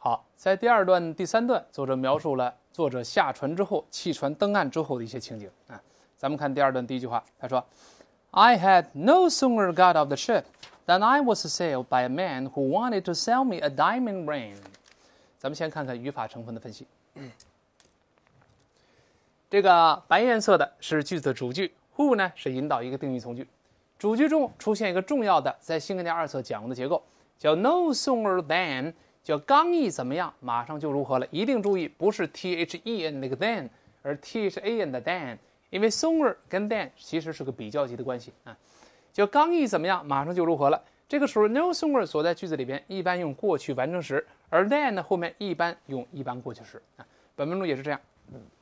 好，在第二段、第三段，作者描述了作者下船之后、弃船登岸之后的一些情景啊。咱们看第二段第一句话，他说：“I had no sooner got off the ship than I was assailed by a man who wanted to sell me a diamond ring。”咱们先看看语法成分的分析。这个白颜色的是句子的主句，who 呢是引导一个定语从句。主句中出现一个重要的，在新概念二册讲过的结构，叫 “no sooner than”。就刚一怎么样，马上就如何了，一定注意，不是 t h e n 那个 then，而 t h a n 的 then，因为 sooner 跟 then 其实是个比较级的关系啊。就刚一怎么样，马上就如何了。这个时候 no sooner 所在句子里边，一般用过去完成时，而 then 呢后面一般用一般过去时啊。本文中也是这样。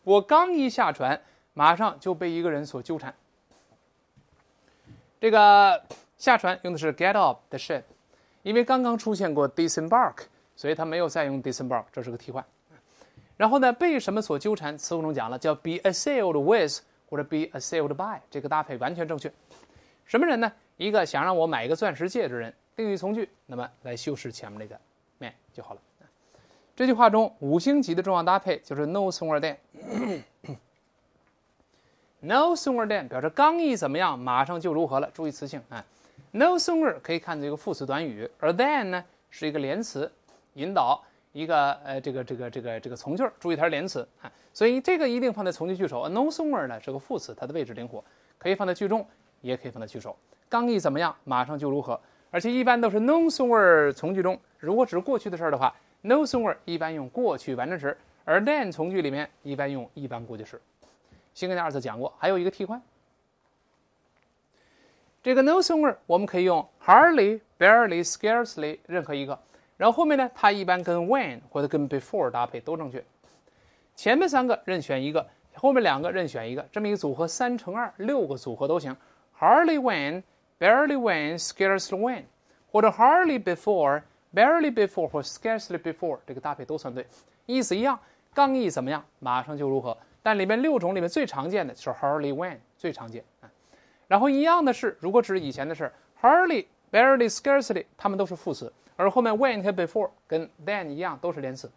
我刚一下船，马上就被一个人所纠缠。这个下船用的是 get off the ship，因为刚刚出现过 disembark。所以它没有再用 December，这是个替换。然后呢，被什么所纠缠？词库中讲了，叫 be assailed with 或者 be assailed by，这个搭配完全正确。什么人呢？一个想让我买一个钻石戒指的人。定语从句，那么来修饰前面那个 man 就好了。这句话中五星级的重要搭配就是 no sooner than。no sooner than 表示刚一怎么样，马上就如何了。注意词性啊，no sooner 可以看作一个副词短语，而 than 呢是一个连词。引导一个呃，这个这个这个这个从句，注意它是连词啊。所以这个一定放在从句句首。No sooner 呢是个副词，它的位置灵活，可以放在句中，也可以放在句首。刚一怎么样，马上就如何。而且一般都是 no sooner 从句中，如果只是过去的事儿的话，no sooner 一般用过去完成时，而 then 从句里面一般用一般过去时。先跟大家讲过，还有一个替换，这个 no sooner 我们可以用 hardly、barely、scarcely 任何一个。然后后面呢？它一般跟 when 或者跟 before 搭配都正确。前面三个任选一个，后面两个任选一个，这么一个组合，三乘二，六个组合都行。Hardly when，barely when，scarcely when，或者 hardly before，barely before，或 scarcely before，这个搭配都算对，意思一样。刚一怎么样，马上就如何？但里面六种里面最常见的是 hardly when，最常见啊。然后一样的是，如果指以前的事 h a r d l y b a r e l y s c a r c e l y 它们都是副词。而后面 when 和 before 跟 then 一样都是连词，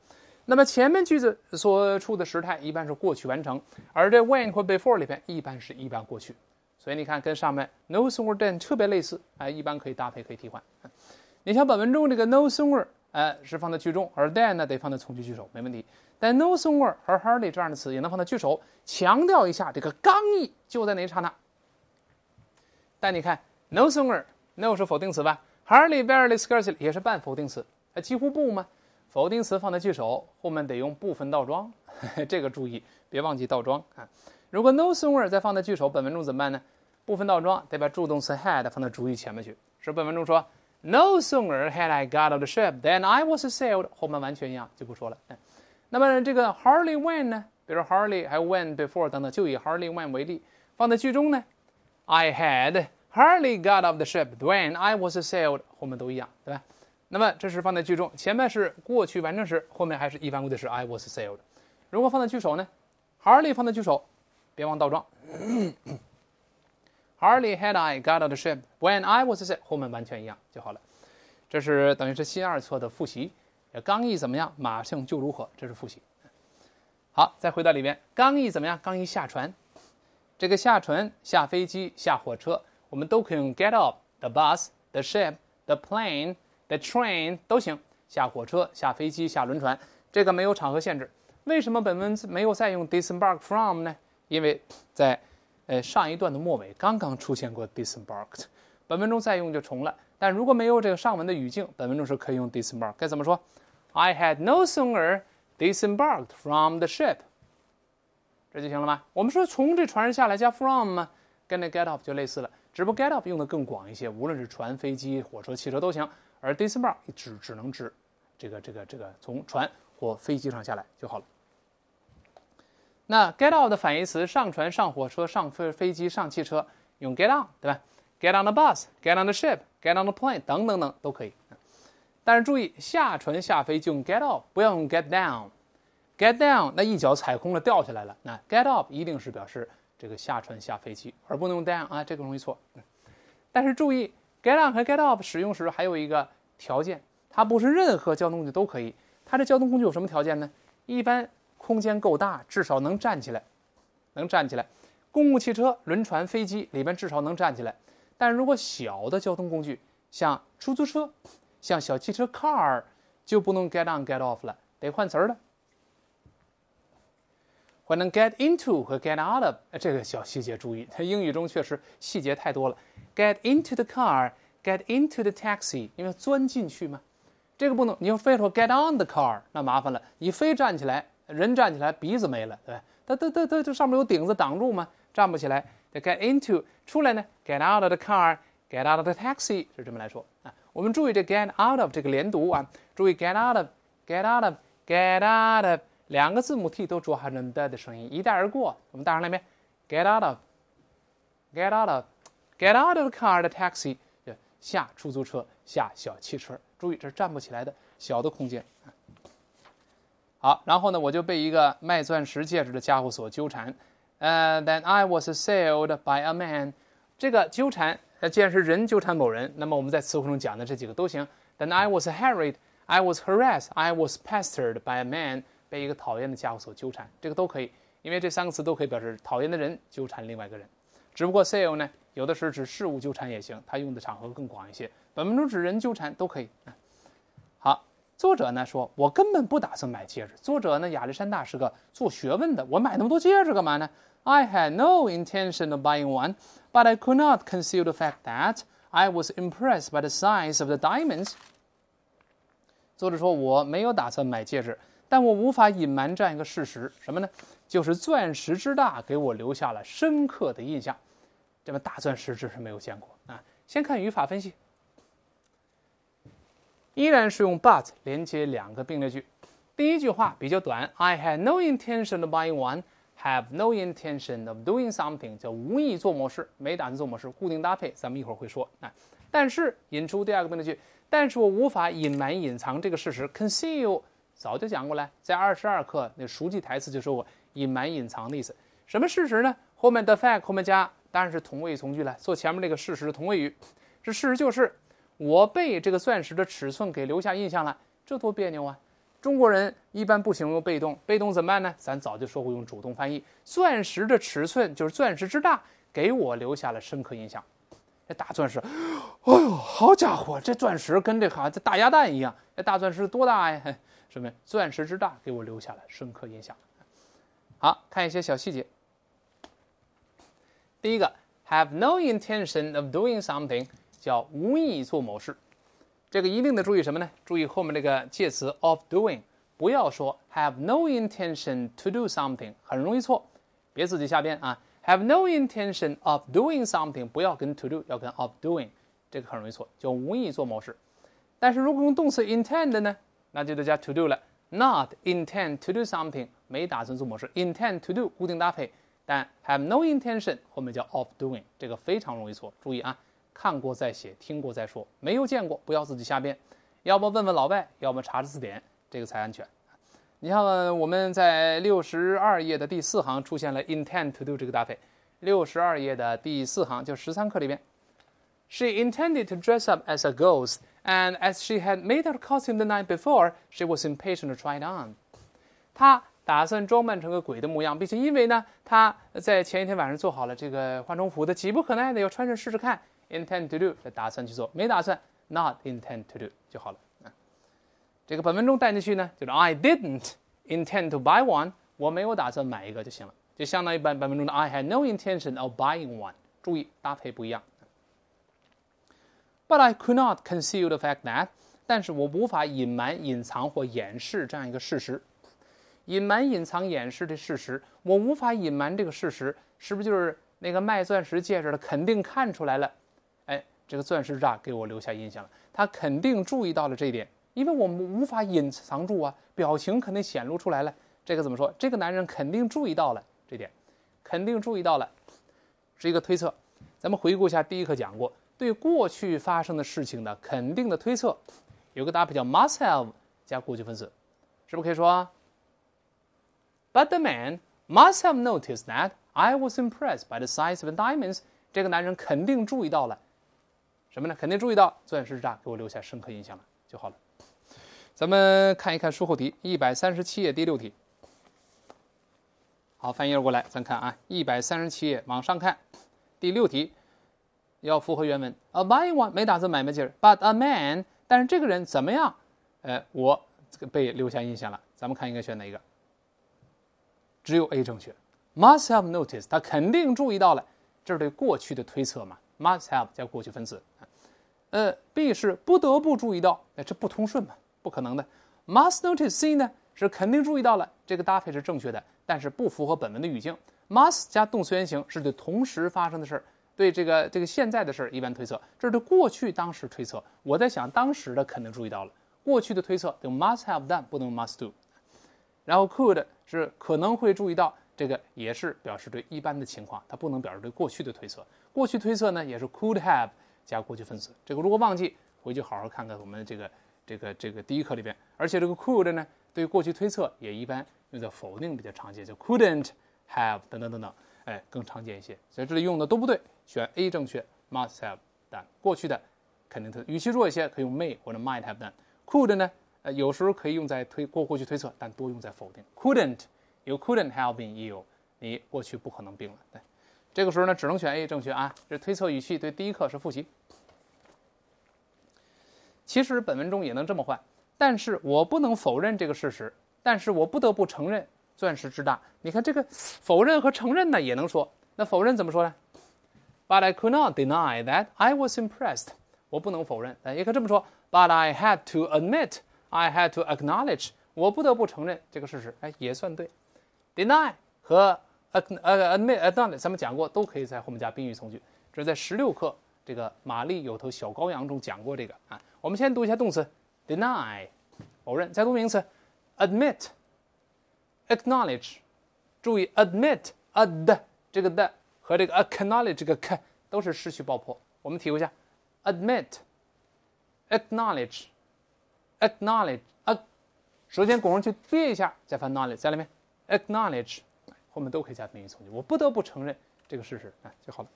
那么前面句子所处的时态一般是过去完成，而这 when 和 before 里边一般是一般过去，所以你看跟上面 no sooner than 特别类似，哎，一般可以搭配，可以替换。你像本文中这个 no sooner 哎是放在句中，而 then 呢得放在从句句首，没问题。但 no sooner 和 hardly 这样的词也能放在句首，强调一下这个刚毅就在那一刹那。但你看 no sooner no 是否定词吧？Hardly, barely, scarcely 也是半否定词，它几乎不吗？否定词放在句首，后面得用部分倒装，这个注意，别忘记倒装啊。如果 No sooner 再放在句首，本文中怎么办呢？部分倒装，得把助动词 had 放到主语前面去，是本文中说 No sooner had I got o u the ship than I was sailed。后面完全一样，就不说了。那么这个 Hardly when 呢？比如 Hardly 还 when, before 等等，就以 Hardly when 为例，放在句中呢，I had。Hardly got off the ship when I was sailed，后面都一样，对吧？那么这是放在句中，前面是过去完成时，后面还是一般过去时。I was sailed。如果放在句首呢？Hardly 放在句首，别忘倒装。Hardly had I got off the ship when I was sailed，后面完全一样就好了。这是等于是新二册的复习。刚一怎么样？马上就如何？这是复习。好，再回到里面，刚一怎么样？刚一下船，这个下船、下飞机、下火车。我们都可以用 get off the bus, the ship, the plane, the train 都行，下火车、下飞机、下轮船，这个没有场合限制。为什么本文没有再用 disembark from 呢？因为在呃上一段的末尾刚刚出现过 disembarked，本文中再用就重了。但如果没有这个上文的语境，本文中是可以用 disembark。该怎么说？I had no sooner disembarked from the ship，这就行了吗？我们说从这船上下来加 from，跟那 get off 就类似了。只不过 get up 用的更广一些，无论是船、飞机、火车、汽车都行，而 disembark 只只能指这个、这个、这个，从船或飞机上下来就好了。那 get o u t 的反义词，上船上火车、上飞飞机、上汽车，用 get on，对吧？get on the bus，get on the ship，get on the plane，等等等，都可以。但是注意，下船、下飞就用 get o u f 不要用 get down。get down 那一脚踩空了，掉下来了。那 get up 一定是表示。这个下船、下飞机，而不能用 down 啊，这个容易错。但是注意，get on 和 get off 使用时还有一个条件，它不是任何交通工具都可以。它这交通工具有什么条件呢？一般空间够大，至少能站起来，能站起来。公共汽车、轮船、飞机里边至少能站起来。但如果小的交通工具，像出租车，像小汽车 car，就不能 get on get off 了，得换词儿了。不能 get into 和 get out of 这个小细节注意，它英语中确实细节太多了。get into the car，get into the taxi，因为钻进去嘛。这个不能，你要非说 get on the car，那麻烦了，你非站起来，人站起来鼻子没了，对吧？它它它它这上面有顶子挡住嘛，站不起来。get into，出来呢 get out of the car，get out of the taxi，是这么来说啊。我们注意这 get out of 这个连读啊，注意 get out of，get out of，get out of。两个字母 t 都浊化成 d 的声音，一带而过。我们大声来遍 g e t out of，get out of，get out of the car，the taxi，下出租车，下小汽车。注意，这是站不起来的小的空间。好，然后呢，我就被一个卖钻石戒指的家伙所纠缠。呃，then I was assailed by a man。这个纠缠，那既然是人纠缠某人，那么我们在词汇中讲的这几个都行：then I was harried，I was harassed，I was pestered by a man。被一个讨厌的家伙所纠缠，这个都可以，因为这三个词都可以表示讨厌的人纠缠另外一个人。只不过，sell 呢，有的是指事物纠缠也行，它用的场合更广一些。本文中指人纠缠都可以。好，作者呢说，我根本不打算买戒指。作者呢，亚历山大是个做学问的，我买那么多戒指干嘛呢？I had no intention of buying one, but I could not conceal the fact that I was impressed by the size of the diamonds。作者说，我没有打算买戒指。但我无法隐瞒这样一个事实，什么呢？就是钻石之大给我留下了深刻的印象。这么大钻石只是没有见过啊！先看语法分析，依然是用 but 连接两个并列句。第一句话比较短，I had no intention of buying one, have no intention of doing something，叫无意做某事，没打算做某事，固定搭配，咱们一会儿会说。啊，但是引出第二个并列句，但是我无法隐瞒隐藏这个事实，conceal。早就讲过了，在二十二课那熟记台词就说过“隐瞒隐藏的意思，什么事实呢？后面 the fact 后面加，当然是同位语从句了，做前面那个事实的同位语。这事实就是我被这个钻石的尺寸给留下印象了，这多别扭啊！中国人一般不形容被动，被动怎么办呢？咱早就说过用主动翻译，钻石的尺寸就是钻石之大给我留下了深刻印象。那大钻石，哎呦，好家伙，这钻石跟这哈这大鸭蛋一样，这大钻石多大呀？什么？钻石之大给我留下了深刻印象。好看一些小细节。第一个，have no intention of doing something，叫无意做某事。这个一定得注意什么呢？注意后面这个介词 of doing，不要说 have no intention to do something，很容易错。别自己瞎编啊！have no intention of doing something，不要跟 to do，要跟 of doing，这个很容易错，叫无意做某事。但是如果用动词 intend 呢？那就得加 to do 了。Not intend to do something，没打算做某事。Intend to do 固定搭配，但 have no intention 后面叫 of doing，这个非常容易错。注意啊，看过再写，听过再说，没有见过不要自己瞎编，要么问问老外，要么查字典，这个才安全。你像我们在六十二页的第四行出现了 intend to do 这个搭配，六十二页的第四行就十三课里边，She intended to dress up as a ghost。and as she had made her costume the night before, she was impatient to try it on. 她打算装扮成个鬼的模样，并且因为呢，她在前一天晚上做好了这个化妆服的，急不可耐的要穿上试试看。Intend to do，这打算去做，没打算，not intend to do 就好了。啊，这个本文中带进去呢，就是 I didn't intend to buy one，我没有打算买一个就行了，就相当于本本文中的 I had no intention of buying one。注意搭配不一样。But I could not conceal the fact that，但是我无法隐瞒、隐藏或掩饰这样一个事实，隐瞒、隐藏、掩饰的事实，我无法隐瞒这个事实，是不是就是那个卖钻石戒指的肯定看出来了？哎，这个钻石大给我留下印象了，他肯定注意到了这一点，因为我们无法隐藏住啊，表情肯定显露出来了。这个怎么说？这个男人肯定注意到了这点，肯定注意到了，是一个推测。咱们回顾一下第一课讲过。对过去发生的事情的肯定的推测，有个搭配叫 “must have” 加过去分词，是不是可以说？But the man must have noticed that I was impressed by the size of the diamonds。这个男人肯定注意到了什么呢？肯定注意到钻石大给我留下深刻印象了就好了。咱们看一看书后题，一百三十七页第六题。好，翻译过来，咱看啊，一百三十七页往上看，第六题。要符合原文。A b u y e 没打字买卖劲儿，but a man，但是这个人怎么样？呃，我这个被留下印象了。咱们看应该选哪一个？只有 A 正确。Must have noticed，他肯定注意到了，这是对过去的推测嘛？Must have 加过去分词。呃，B 是不得不注意到，哎，这不通顺嘛？不可能的。Must notice，C 呢是肯定注意到了，这个搭配是正确的，但是不符合本文的语境。Must 加动词原形是对同时发生的事儿。对这个这个现在的事儿，一般推测，这是对过去当时推测。我在想，当时的肯定注意到了过去的推测，用 must have done，不能 must do。然后 could 是可能会注意到，这个也是表示对一般的情况，它不能表示对过去的推测。过去推测呢，也是 could have 加过去分词。这个如果忘记，回去好好看看我们这个这个这个第一课里边。而且这个 could 呢，对过去推测也一般用在否定比较常见，就 couldn't have 等等等等。哎，更常见一些，所以这里用的都不对，选 A 正确。Must have done 过去的肯定特语气弱一些，可以用 may 或者 might have done。Could 呢？呃，有时候可以用在推过过去推测，但多用在否定。Couldn't，you couldn't have been ill？你过去不可能病了。对，这个时候呢，只能选 A 正确啊。这推测语气对第一课是复习。其实本文中也能这么换，但是我不能否认这个事实，但是我不得不承认。钻石之大，你看这个否认和承认呢也能说。那否认怎么说呢？But I could not deny that I was impressed。我不能否认，哎，也可这么说。But I had to admit, I had to acknowledge。我不得不承认这个事实，哎，也算对。Deny 和 admit 咱们讲过，都可以在后面加宾语从句。这是在十六课《这个玛丽有头小羔羊》中讲过这个啊。我们先读一下动词 deny，否认，再读名词 admit。acknowledge，注意 admit a d 这个 d 和这个 acknowledge 这个 k 都是失去爆破。我们体会一下，admit，acknowledge，acknowledge 啊，首先拱上去憋一下，再翻 knowledge 在里面，acknowledge 后面都可以加宾语从句。我不得不承认这个事实，哎就好了。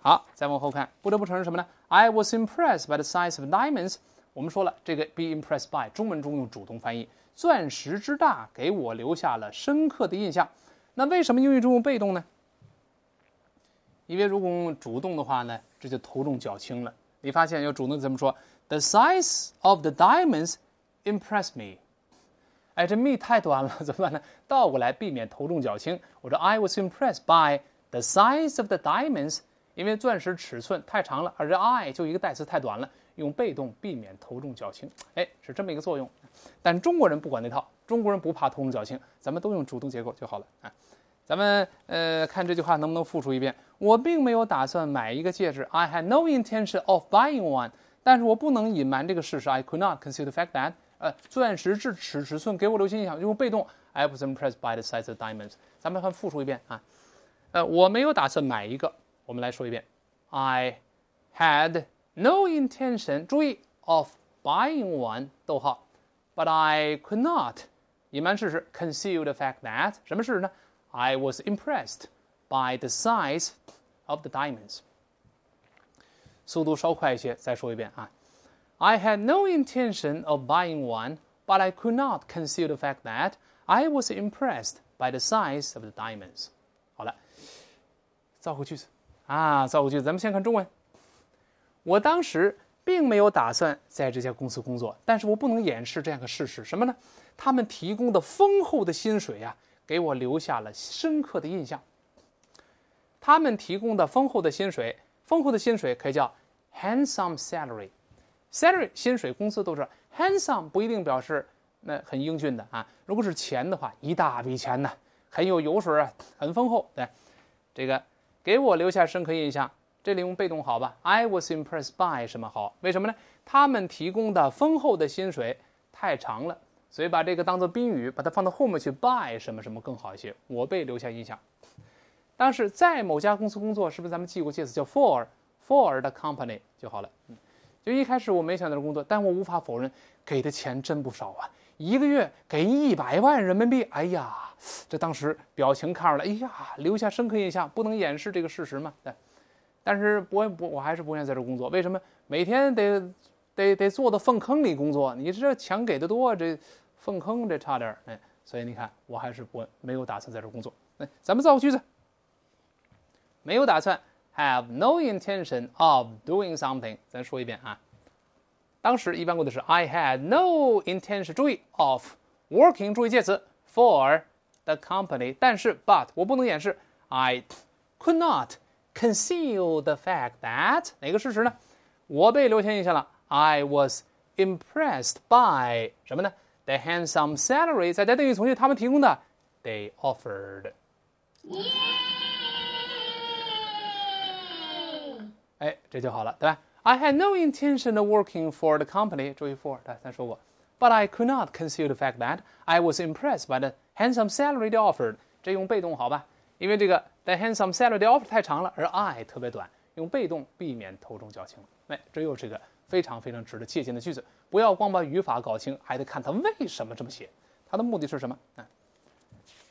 好，再往后看，不得不承认什么呢？I was impressed by the size of diamonds. 我们说了，这个 be impressed by 中文中用主动翻译，钻石之大给我留下了深刻的印象。那为什么英语中用被动呢？因为如果用主动的话呢，这就头重脚轻了。你发现要主动怎么说？The size of the diamonds impressed me。哎，这 me 太短了，怎么办呢？倒过来，避免头重脚轻。我说 I was impressed by the size of the diamonds，因为钻石尺寸太长了，而这 I 就一个代词太短了。用被动避免头重脚轻，哎，是这么一个作用。但中国人不管那套，中国人不怕头重脚轻，咱们都用主动结构就好了啊。咱们呃看这句话能不能复述一遍。我并没有打算买一个戒指，I had no intention of buying one。但是我不能隐瞒这个事实，I could not conceal the fact that。呃，钻石至尺尺寸给我留下印象，用被动，I was impressed by the size of diamonds。咱们看复述一遍啊。呃，我没有打算买一个，我们来说一遍，I had。no intention，注意 of buying one，逗号，but I could not，隐瞒事实，conceal the fact that 什么事实呢？I was impressed by the size of the diamonds。速度稍快一些，再说一遍啊！I had no intention of buying one, but I could not conceal the fact that I was impressed by the size of the diamonds。好了，造个句子啊，造个句子，咱们先看中文。我当时并没有打算在这家公司工作，但是我不能掩饰这样一个事实：什么呢？他们提供的丰厚的薪水啊，给我留下了深刻的印象。他们提供的丰厚的薪水，丰厚的薪水可以叫 handsome salary，salary 薪水工资都是 handsome 不一定表示那很英俊的啊，如果是钱的话，一大笔钱呢，很有油水啊，很丰厚。对，这个给我留下深刻印象。这里用被动好吧？I was impressed by 什么好？为什么呢？他们提供的丰厚的薪水太长了，所以把这个当做宾语，把它放到后面去。By 什么什么更好一些？我被留下印象。当时在某家公司工作，是不是咱们记过介词叫 for？For the company 就好了。嗯，就一开始我没想到工作，但我无法否认，给的钱真不少啊！一个月给一百万人民币，哎呀，这当时表情看出来，哎呀，留下深刻印象，不能掩饰这个事实嘛？对。但是不不，我还是不愿意在这工作。为什么每天得，得得坐到粪坑里工作？你这钱给的多，这粪坑这差点儿，哎，所以你看，我还是不没有打算在这工作。哎，咱们造个句子，没有打算，have no intention of doing something。咱说一遍啊，当时一般过的是 I had no intention，注意 of working，注意介词 for the company。但是 but 我不能掩饰，I could not。conceal the fact that 哪个事实呢？我被刘谦印象了。I was impressed by 什么呢？The handsome salary，在该定语从句他们提供的，they offered。哎，这就好了，对吧？I had no intention of working for the company。注意 for，他他说过。But I could not conceal the fact that I was impressed by the handsome salary they offered。这用被动好吧？因为这个 The handsome salary offer 太长了，而 I 特别短，用被动避免头重脚轻。哎，这又是一个非常非常值得借鉴的句子。不要光把语法搞清，还得看它为什么这么写，它的目的是什么？啊，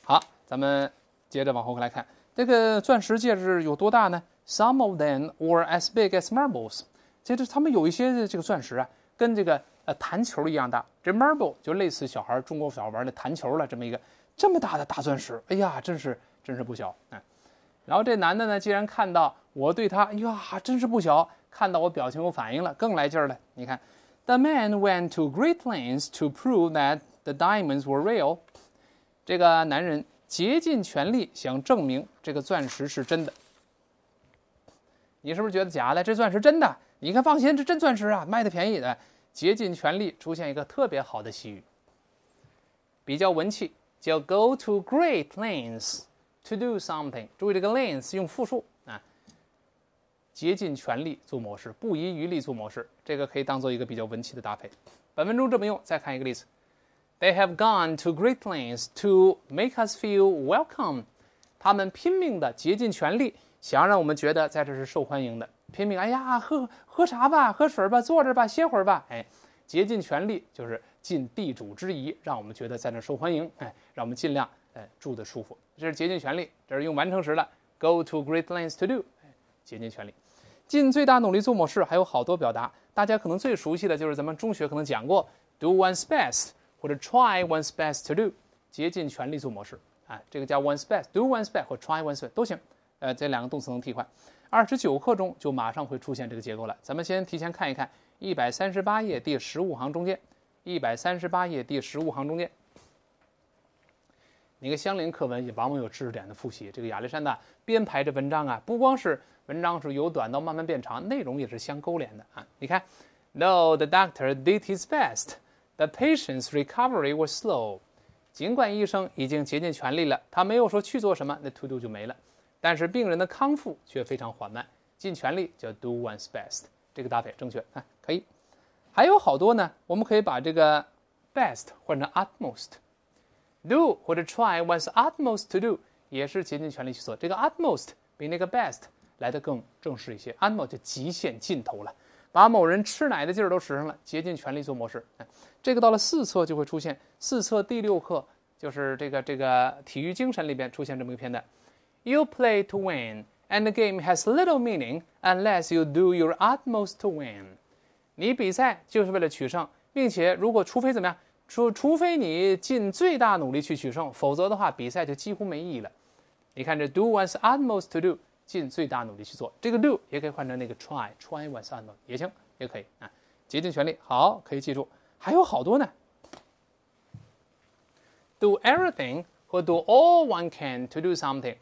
好，咱们接着往后来看，这个钻石戒指有多大呢？Some of them were as big as marbles。接着，他们有一些这个钻石啊，跟这个呃弹球一样大。这 marble 就类似小孩中国小孩玩的弹球了，这么一个这么大的大钻石，哎呀，真是真是不小，哎。然后这男的呢，既然看到我对他，呀，真是不小，看到我表情有反应了，更来劲儿了。你看，The man went to great lengths to prove that the diamonds were real。这个男人竭尽全力想证明这个钻石是真的。你是不是觉得假的？这钻石真的？你看，放心，这真钻石啊，卖的便宜的。竭尽全力，出现一个特别好的西语，比较文气，叫 "go to great lengths"。To do something，注意这个 length 用复数啊。竭尽全力做某事，不遗余力做某事，这个可以当做一个比较文气的搭配。本分钟这么用，再看一个例子：They have gone to great lengths to make us feel welcome。他们拼命的竭尽全力，想要让我们觉得在这是受欢迎的。拼命，哎呀，喝喝茶吧，喝水吧，坐着吧，歇会儿吧。哎，竭尽全力就是尽地主之谊，让我们觉得在那受欢迎。哎，让我们尽量。哎，住的舒服，这是竭尽全力，这是用完成时了。Go to great lengths to do，哎，竭尽全力，尽最大努力做某事，还有好多表达，大家可能最熟悉的就是咱们中学可能讲过，do one's best，或者 try one's best to do，竭尽全力做某事，啊，这个叫 one's best，do one's best 或 try one's best 都行，呃，这两个动词能替换。二十九课中就马上会出现这个结构了，咱们先提前看一看，一百三十八页第十五行中间，一百三十八页第十五行中间。你看相邻课文也往往有知识点的复习。这个亚历山大编排这文章啊，不光是文章是由短到慢慢变长，内容也是相勾连的啊。你看，No, the doctor did his best, the patient's recovery was slow。尽管医生已经竭尽全力了，他没有说去做什么，那 to do 就没了。但是病人的康复却非常缓慢。尽全力叫 do one's best，这个搭配正确啊，可以。还有好多呢，我们可以把这个 best 换成 utmost。do 或者 try one's utmost to do 也是竭尽全力去做。这个 utmost 比那个 best 来的更正式一些，utmost 就极限尽头了，把某人吃奶的劲儿都使上了，竭尽全力做模式。这个到了四册就会出现，四册第六课就是这个这个体育精神里边出现这么一个片段。y o u play to win。And the game has little meaning unless you do your utmost to win。你比赛就是为了取胜，并且如果除非怎么样，说，除非你尽最大努力去取胜，否则的话，比赛就几乎没意义了。你看这，do one's utmost to do，尽最大努力去做。这个 do 也可以换成那个 try，try one's utmost 也行，也可以啊，竭尽全力。好，可以记住，还有好多呢。do everything 和 do all one can to do something，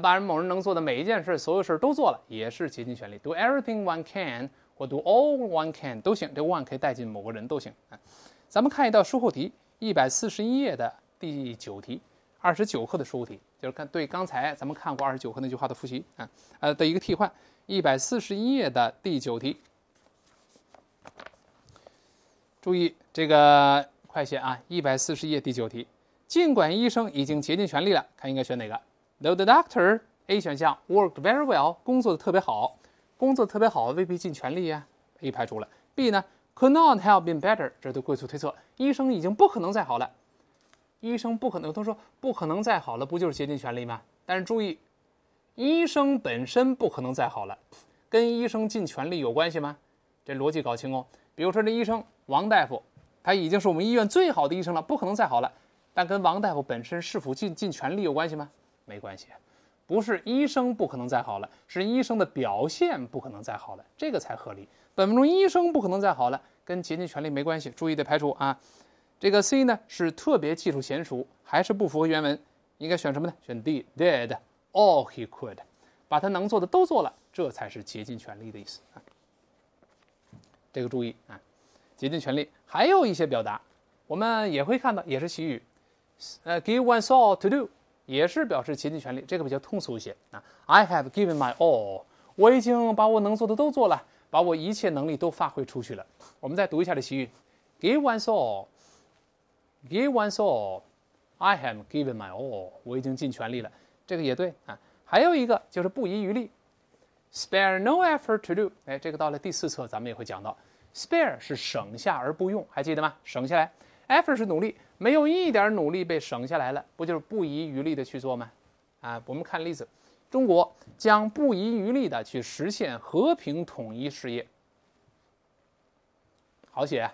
把某人能做的每一件事、所有事都做了，也是竭尽全力。do everything one can 或 do all one can 都行，这 one 可以代进某个人都行啊。咱们看一道术后题，一百四十一页的第九题，二十九课的书后题，就是看对刚才咱们看过二十九课那句话的复习啊，呃的一个替换。一百四十一页的第九题，注意这个快写啊！一百四十页第九题，尽管医生已经竭尽全力了，看应该选哪个？Though the doctor A 选项 worked very well，工作的特别好，工作特别好未必尽全力呀，A 排除了。B 呢？Could not have been better，这是贵族推测。医生已经不可能再好了，医生不可能。有同学说不可能再好了，不就是竭尽全力吗？但是注意，医生本身不可能再好了，跟医生尽全力有关系吗？这逻辑搞清哦。比如说，这医生王大夫，他已经是我们医院最好的医生了，不可能再好了。但跟王大夫本身是否尽尽全力有关系吗？没关系，不是医生不可能再好了，是医生的表现不可能再好了，这个才合理。本文中医生不可能再好了，跟竭尽全力没关系。注意得排除啊，这个 C 呢是特别技术娴熟，还是不符合原文？应该选什么呢？选 D，Did all he could，把他能做的都做了，这才是竭尽全力的意思。啊。这个注意啊，竭尽全力还有一些表达，我们也会看到，也是习语，呃，give one's all to do 也是表示竭尽全力，这个比较通俗一些啊。I have given my all，我已经把我能做的都做了。把我一切能力都发挥出去了。我们再读一下这习语：Give one's all, give one's all, I have given my all。我已经尽全力了，这个也对啊。还有一个就是不遗余力，spare no effort to do。哎，这个到了第四册咱们也会讲到，spare 是省下而不用，还记得吗？省下来，effort 是努力，没有一点努力被省下来了，不就是不遗余力的去做吗？啊，我们看例子。中国将不遗余力的去实现和平统一事业。好写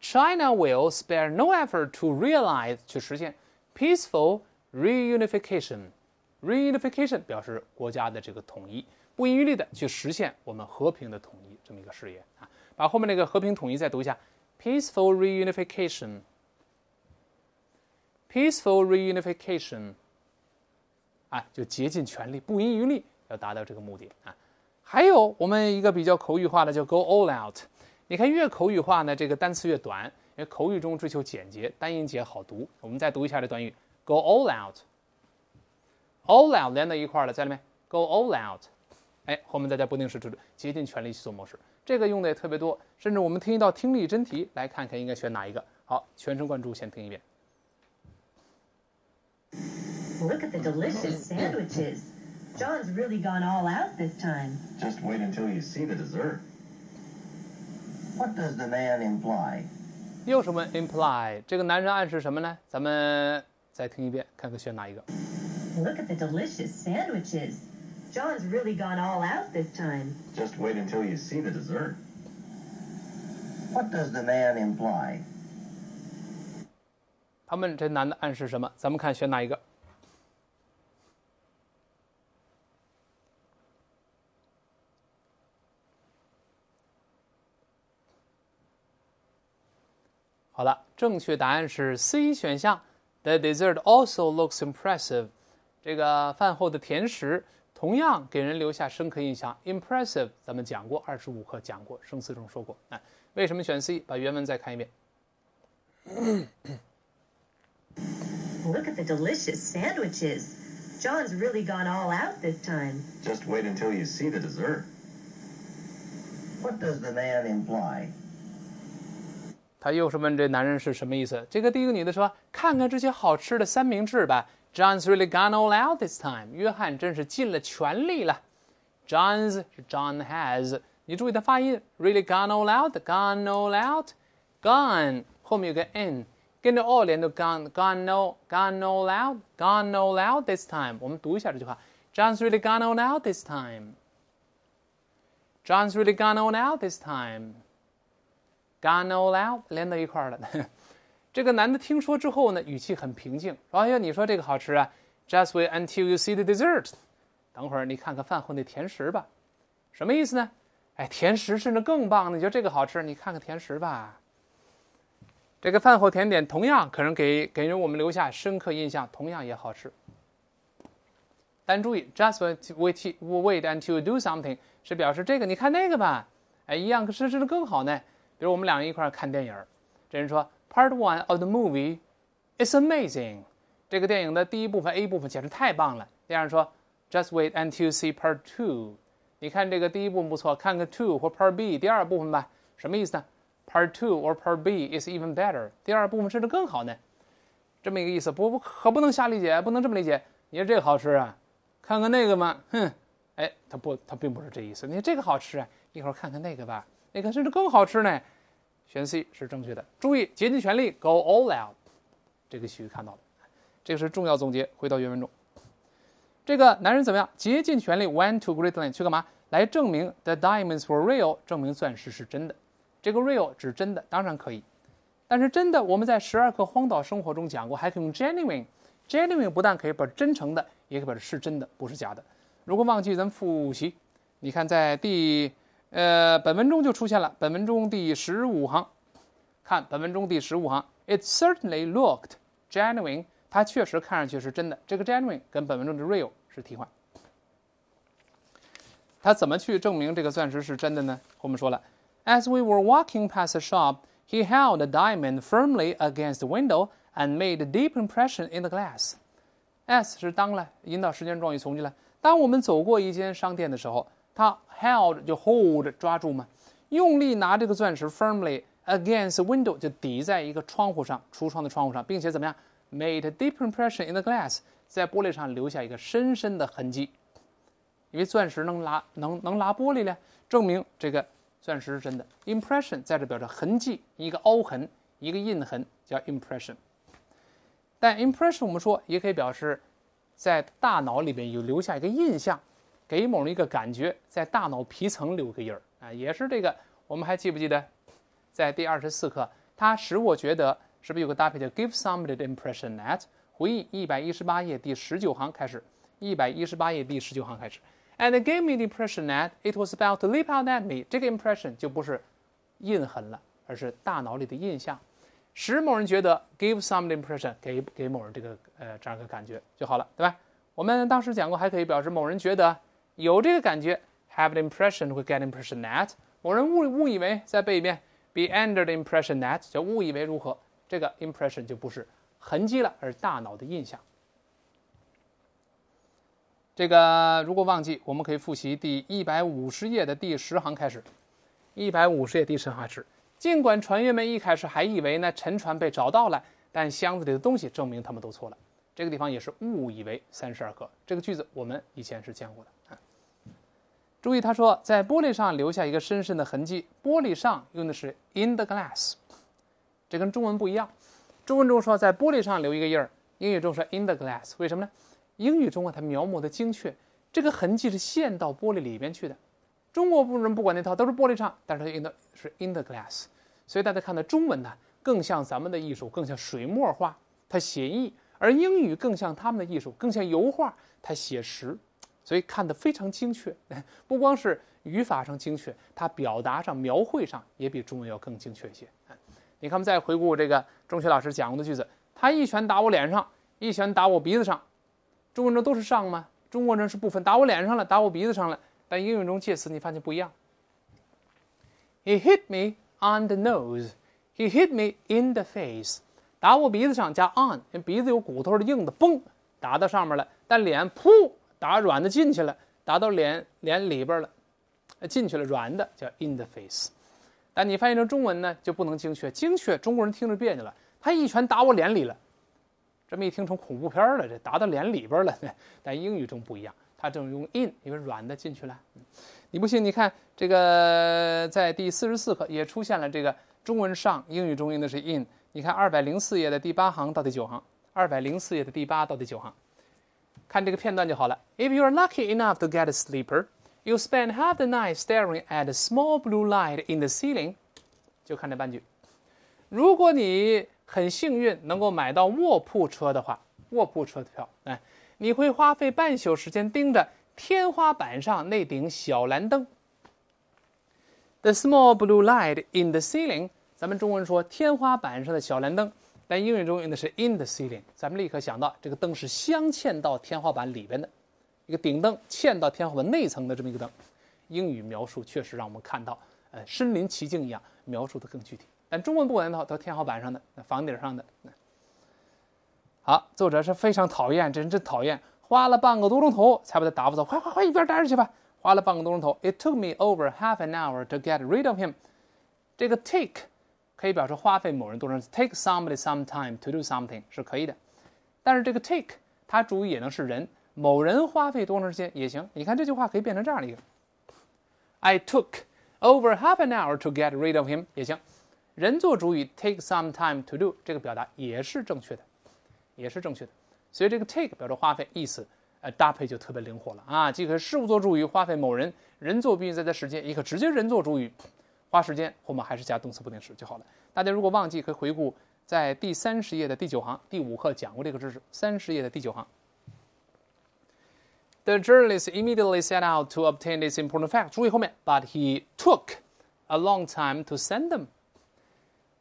，China will spare no effort to realize 去实现 peaceful reunification。reunification 表示国家的这个统一，不遗余力的去实现我们和平的统一这么一个事业啊。把后面那个和平统一再读一下，peaceful reunification。peaceful reunification。啊，就竭尽全力，不遗余力，要达到这个目的啊。还有我们一个比较口语化的叫 go all out，你看越口语化呢，这个单词越短，因为口语中追求简洁，单音节好读。我们再读一下这短语 go all out，all out 连到一块了，在里面 go all out，哎，后面大家不定时注意竭尽全力去做模式，这个用的也特别多。甚至我们听一道听力真题，来看看应该选哪一个。好，全神贯注，先听一遍。look at the delicious sandwiches. John's really gone all out this time. Just wait until you see the dessert. What does the man imply? 又什么 imply？这个男人暗示什么呢？咱们再听一遍，看看选哪一个。Look at the delicious sandwiches. John's really gone all out this time. Just wait until you see the dessert. What does the man imply？他们这男的暗示什么？咱们看选哪一个。正确答案是 C 选项。The dessert also looks impressive。这个饭后的甜食同样给人留下深刻印象。Impressive，咱们讲过，二十五课讲过，生词中说过。哎，为什么选 C？把原文再看一遍。Look at the delicious sandwiches. John's really gone all out this time. Just wait until you see the dessert. What does the man imply? 他又是问这男人是什么意思。这个第一个女的说：“看看这些好吃的三明治吧。” John's really gone all out this time。约翰真是尽了全力了。John's 是 John has。你注意他发音：really gone all out，gone all out，gone 后面有个 n，跟着 all 连读，gone，gone all，gone all out，gone all out this time。我们读一下这句话：John's really gone all out this time。John's really gone all out this time。Gonna allow 连到一块儿了。这个男的听说之后呢，语气很平静，说：“哎呀，你说这个好吃啊？Just wait until you see the dessert。等会儿你看看饭后那甜食吧。”什么意思呢？哎，甜食甚至更棒呢。你觉得这个好吃，你看看甜食吧。这个饭后甜点同样可能给给人我们留下深刻印象，同样也好吃。但注意，just wait wait until you do something 是表示这个，你看那个吧。哎，一样甚至更好呢。比如我们俩个一块看电影，这人说 Part one of the movie is amazing。这个电影的第一部分 A 部分简直太棒了。第二人说 Just wait until you see Part two。你看这个第一部分不错，看看 Two 或 Part B 第二部分吧。什么意思？Part 呢 two or Part B is even better。第二部分甚至更好呢，这么一个意思。不不可不能瞎理解，不能这么理解。你说这个好吃啊，看看那个嘛，哼，哎，他不，他并不是这意思。你说这个好吃啊，一会儿看看那个吧，那个甚至更好吃呢。选 C 是正确的。注意，竭尽全力，go all out，这个徐看到的。这个是重要总结。回到原文中，这个男人怎么样？竭尽全力，went to g r e a t l a n d 去干嘛？来证明 the diamonds were real，证明钻石是真的。这个 real 指真的，当然可以。但是真的，我们在《十二课荒岛生活》中讲过，还可以用 genuine。genuine 不但可以表示真诚的，也可以表示是真的，不是假的。如果忘记，咱复习。你看，在第。呃，本文中就出现了。本文中第十五行，看本文中第十五行，It certainly looked genuine。它确实看上去是真的。这个 genuine 跟本文中的 real 是替换。他怎么去证明这个钻石是真的呢？我们说了，As we were walking past the shop，he held a diamond firmly against the window and made deep impression in the glass。as 是当了引导时间状语从句了。当我们走过一间商店的时候。他 held 就 hold 抓住嘛，用力拿这个钻石 firmly against window 就抵在一个窗户上，橱窗的窗户上，并且怎么样 made a deep impression in the glass 在玻璃上留下一个深深的痕迹，因为钻石能拉能能拉玻璃嘞，证明这个钻石是真的。impression 在这表示痕迹，一个凹痕，一个印痕叫 impression。但 impression 我们说也可以表示，在大脑里面有留下一个印象。给某人一个感觉，在大脑皮层留个印儿啊，也是这个。我们还记不记得，在第二十四课，它使我觉得是不是有个搭配叫 give somebody the impression that？回忆一百一十八页第十九行开始，一百一十八页第十九行开始，and gave me the impression that it was about to leap out at me。这个 impression 就不是印痕了，而是大脑里的印象，使某人觉得 give somebody impression，给给某人这个呃这样一个感觉就好了，对吧？我们当时讲过，还可以表示某人觉得。有这个感觉，have the impression 会 get impression that 某人误误以为，再背一遍，be under the impression that 就误以为如何。这个 impression 就不是痕迹了，而是大脑的印象。这个如果忘记，我们可以复习第一百五十页的第十行开始。一百五十页第十行开始。尽管船员们一开始还以为呢沉船被找到了，但箱子里的东西证明他们都错了。这个地方也是误以为三十二课这个句子我们以前是见过的啊。注意，他说在玻璃上留下一个深深的痕迹。玻璃上用的是 in the glass，这跟中文不一样。中文中说在玻璃上留一个印儿，英语中说 in the glass，为什么呢？英语中啊，它描摹的精确，这个痕迹是陷到玻璃里边去的。中国部分不管那套，都是玻璃上，但是它用的是 in the glass。所以大家看到中文呢，更像咱们的艺术，更像水墨画，它写意；而英语更像他们的艺术，更像油画，它写实。所以看的非常精确，不光是语法上精确，它表达上、描绘上也比中文要更精确一些。你看，我们再回顾这个中学老师讲过的句子：他一拳打我脸上，一拳打我鼻子上。中文中都是上吗？中国人是不分打我脸上了，打我鼻子上了。但英语中介词你发现不一样。He hit me on the nose. He hit me in the face. 打我鼻子上加 on，鼻子有骨头是硬的，嘣，打到上面了。但脸噗打软的进去了，打到脸脸里边了，进去了，软的叫 in the face，但你翻译成中文呢就不能精确，精确中国人听着别扭了，他一拳打我脸里了，这么一听成恐怖片了，这打到脸里边了，但英语中不一样，他正用 in，因为软的进去了。你不信？你看这个，在第四十四课也出现了这个，中文上英语中用的是 in，你看二百零四页的第八行到第九行，二百零四页的第八到第九行。看这个片段就好了。If you are lucky enough to get a sleeper, you spend half the night staring at a small blue light in the ceiling。就看这半句。如果你很幸运能够买到卧铺车的话，卧铺车的票，哎，你会花费半宿时间盯着天花板上那顶小蓝灯。The small blue light in the ceiling，咱们中文说天花板上的小蓝灯。但英语中用的是 in the ceiling，咱们立刻想到这个灯是镶嵌到天花板里边的，一个顶灯嵌到天花板内层的这么一个灯。英语描述确实让我们看到，呃，身临其境一样描述的更具体。但中文不管它到天花板上的，那房顶上的。好，作者是非常讨厌，真真讨厌，花了半个多钟头才把它打发走，快快快，一边呆着去吧。花了半个多钟头，It took me over half an hour to get rid of him。这个 take。可以表示花费某人多长时间，take somebody some time to do something 是可以的。但是这个 take 它主语也能是人，某人花费多长时间也行。你看这句话可以变成这样的一个：I took over half an hour to get rid of him 也行。人做主语，take some time to do 这个表达也是正确的，也是正确的。所以这个 take 表示花费意思，呃，搭配就特别灵活了啊。既可以事物做主语花费某人，人做宾语在这时间，也可直接人做主语。花时间，后面还是加动词不定式就好了。大家如果忘记，可以回顾在第三十页的第九行，第五课讲过这个知识。三十页的第九行。The journalist immediately set out to obtain this important fact. 注意后面，but he took a long time to send them。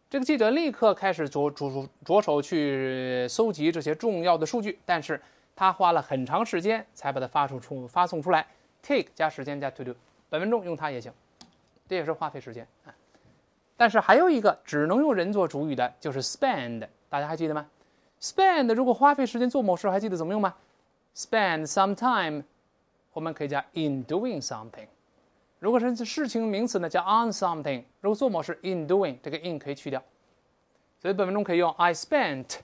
这个记者立刻开始着着着手去搜集这些重要的数据，但是他花了很长时间才把它发出出发送出来。Take 加时间加 to do，本分钟用它也行。这也是花费时间啊！但是还有一个只能用人做主语的，就是 spend。大家还记得吗？spend 如果花费时间做某事，还记得怎么用吗？spend some time，我们可以加 in doing something。如果是事情名词呢，加 on something。如果做某事，in doing 这个 in 可以去掉。所以本文中可以用 I spent。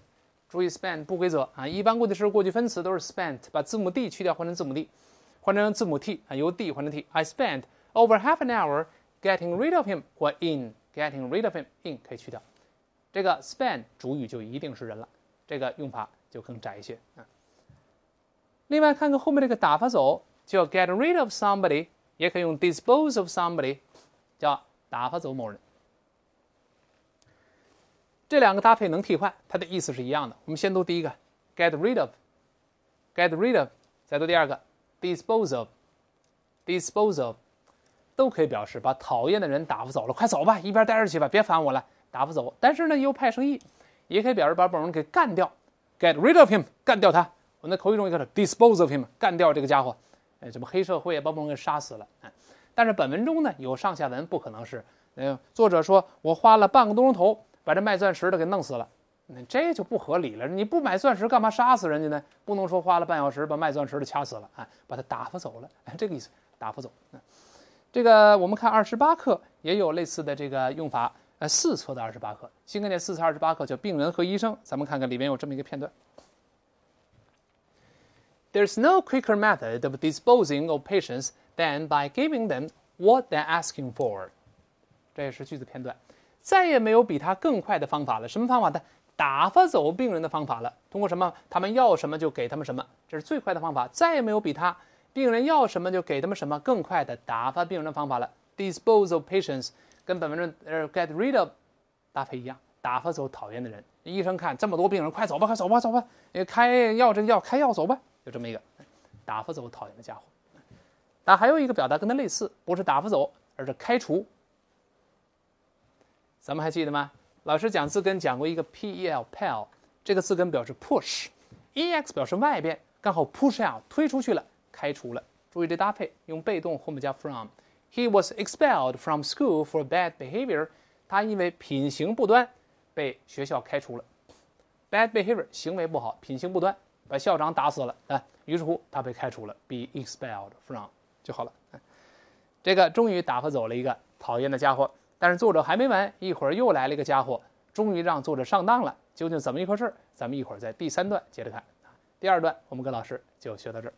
注意 spend 不规则啊，一般过去式、过去分词都是 spent，把字母 d 去掉换成字母 d，换成字母 t 啊，由 d 换成 t。I spent over half an hour。Getting rid of him，或 in getting rid of him，in 可以去掉。这个 spend 主语就一定是人了，这个用法就更窄一些。另外，看看后面这个打发走，叫 get rid of somebody，也可以用 dispose of somebody，叫打发走某人。这两个搭配能替换，它的意思是一样的。我们先读第一个，get rid of，get rid of，再读第二个，dispose of，dispose of。都可以表示把讨厌的人打发走了，快走吧，一边待着去吧，别烦我了。打发走，但是呢，又派生意，也可以表示把某人给干掉，get rid of him，干掉他。我们的口语中也叫 dispose of him，干掉这个家伙。哎，什么黑社会把某人给杀死了？嗯，但是本文中呢，有上下文，不可能是，嗯，作者说我花了半个多钟头把这卖钻石的给弄死了，那这就不合理了。你不买钻石，干嘛杀死人家呢？不能说花了半小时把卖钻石的掐死了，啊，把他打发走了，这个意思，打发走，嗯。这个我们看二十八课也有类似的这个用法，呃，四册的二十八课，新概念四册二十八课叫病人和医生，咱们看看里面有这么一个片段。There's no quicker method of disposing of patients than by giving them what they're asking for。这也是句子片段，再也没有比它更快的方法了。什么方法呢？打发走病人的方法了。通过什么？他们要什么就给他们什么，这是最快的方法。再也没有比它。病人要什么就给他们什么，更快的打发病人的方法了。Dispose of patients 跟本文中呃 get rid of 搭配一样，打发走讨厌的人。医生看这么多病人，快走吧，快走吧，走吧，开药这药，开药走吧，就这么一个，打发走讨厌的家伙。但还有一个表达跟它类似，不是打发走，而是开除。咱们还记得吗？老师讲字根讲过一个 p-e-l-pel，这个字根表示 push，e-x 表示外边，刚好 push out 推出去了。开除了，注意这搭配，用被动后面加 from。He was expelled from school for bad behavior。他因为品行不端被学校开除了。Bad behavior，行为不好，品行不端，把校长打死了。啊，于是乎他被开除了。Be expelled，from 就好了。这个终于打发走了一个讨厌的家伙。但是作者还没完，一会儿又来了一个家伙，终于让作者上当了。究竟怎么一回事？咱们一会儿在第三段接着看。第二段我们跟老师就学到这儿。